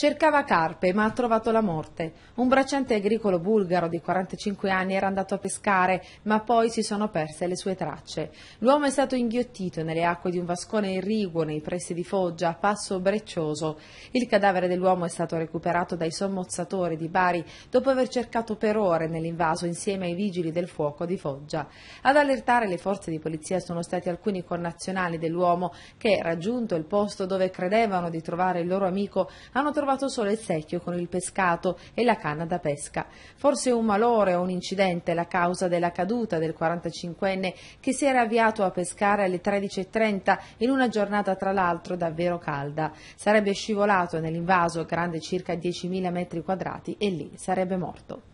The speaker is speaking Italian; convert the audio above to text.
Cercava carpe, ma ha trovato la morte. Un bracciante agricolo bulgaro di 45 anni era andato a pescare, ma poi si sono perse le sue tracce. L'uomo è stato inghiottito nelle acque di un vascone irriguo nei pressi di Foggia, a passo breccioso. Il cadavere dell'uomo è stato recuperato dai sommozzatori di Bari dopo aver cercato per ore nell'invaso insieme ai vigili del fuoco di Foggia. Ad allertare le forze di polizia sono stati alcuni connazionali dell'uomo che, raggiunto il posto dove credevano di trovare il loro amico, hanno trovato trovato solo il secchio con il pescato e la canna da pesca. Forse un malore o un incidente la causa della caduta del 45enne che si era avviato a pescare alle 13.30 in una giornata tra l'altro davvero calda. Sarebbe scivolato nell'invaso grande circa 10.000 metri quadrati e lì sarebbe morto.